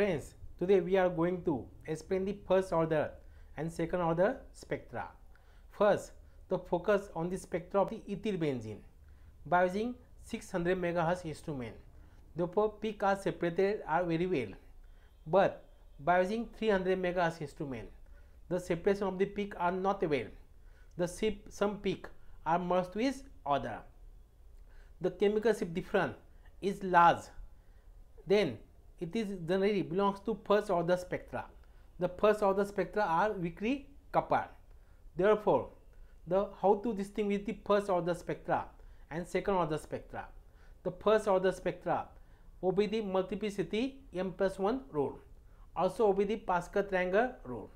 Friends, today we are going to explain the first order and second order spectra. First, the focus on the spectra of the ethyl benzene by using 600 MHz instrument. The peak are separated are very well. But by using 300 MHz instrument, the separation of the peak are not well. The ship, some peak are merged with other. The chemical shift difference is large. Then it is generally belongs to first order spectra. The first order spectra are weakly coupled. Therefore, the how to distinguish the first order spectra and second order spectra. The first order spectra obey the multiplicity m plus 1 rule. Also obey the Pascal triangle rule.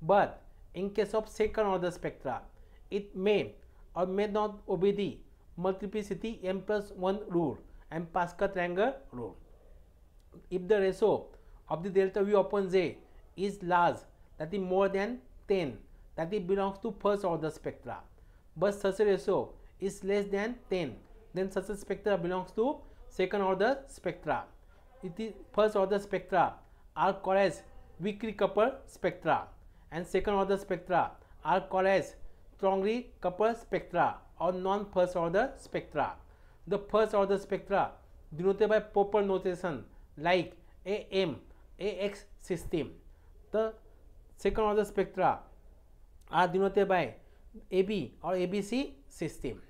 But in case of second order spectra, it may or may not obey the multiplicity m plus 1 rule and Pascal triangle rule. if the ratio of the delta V upon Z is large that is more than 10 that it belongs to first order spectra but such a ratio is less than 10 then such a spectra belongs to second order spectra it is first order spectra are called as weakly coupled spectra and second order spectra are called as strongly coupled spectra or non first order spectra the first order spectra denoted by Popper notation like AM, AX system. The second order spectra are denoted by AB or ABC system.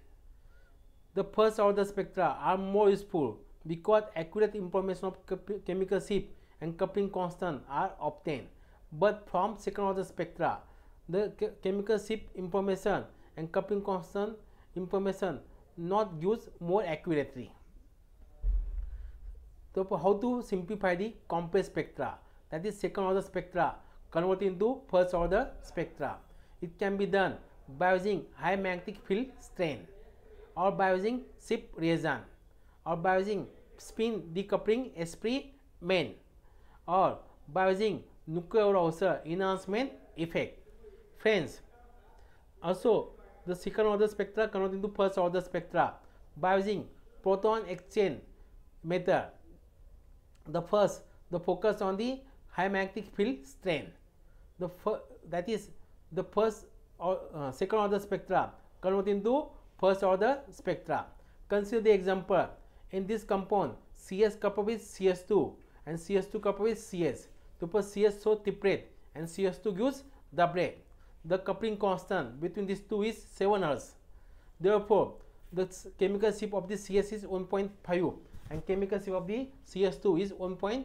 The first order spectra are more useful because accurate information of chemical shift and coupling constant are obtained. But from second order spectra, the chemical shift information and coupling constant information not used more accurately. So how to simplify the complex spectra that is second order spectra convert into first order spectra. It can be done by using high magnetic field strain or by using SIP reaction or by using spin decoupling esprit main or by using nuclear also enhancement effect. Friends, also the second order spectra convert into first order spectra by using proton exchange method the first the focus on the high magnetic field strain the that is the first or uh, uh, second order spectra convert into first order spectra consider the example in this compound cs coupled with cs2 and cs2 coupled with cs to पर CS S so and CS2 gives two The coupling constant between these two is seven two therefore the chemical shift of this cs is 1.5 and chemical shift of the CS2 is 1.3.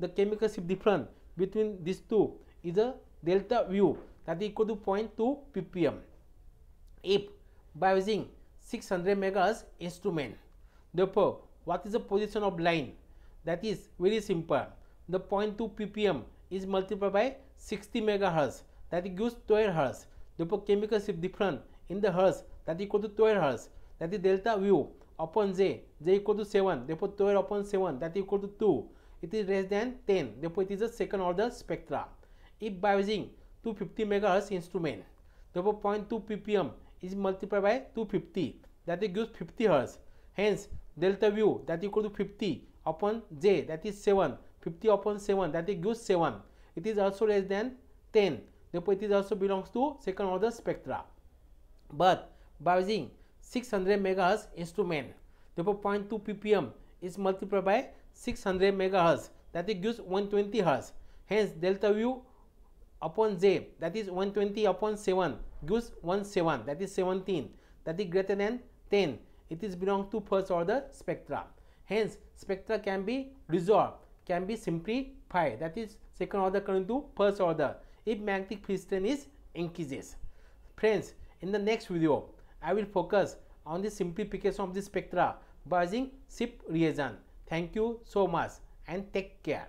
The chemical shift difference between these two is a delta U that is equal to 0.2 ppm. If by using 600 megahertz instrument, therefore, what is the position of line? That is very simple. The 0.2 ppm is multiplied by 60 megahertz that gives 12 hertz. Therefore, chemical shift difference in the hertz that is equal to 12 hertz that is delta U upon j, j equal to 7, therefore 12 upon 7 that equal to 2. It is less than 10, therefore it is a second order spectra. If by using 250 MHz instrument, therefore 0.2 ppm is multiplied by 250 that gives 50 Hz. Hence delta V that equal to 50 upon j that is 7, 50 upon 7 that gives 7. It is also less than 10, therefore it is also belongs to second order spectra. But by using 600 megahertz instrument. Therefore, 0.2 ppm is multiplied by 600 megahertz that gives 120 hertz. Hence, delta U upon Z that is 120 upon 7 gives 17 that is 17 that is greater than 10. It is belong to first order spectra. Hence, spectra can be resolved, can be simplified that is second order current to first order if magnetic field strength is increases. Friends, in the next video, I will focus on the simplification of the spectra by using SIP reagent. Thank you so much and take care.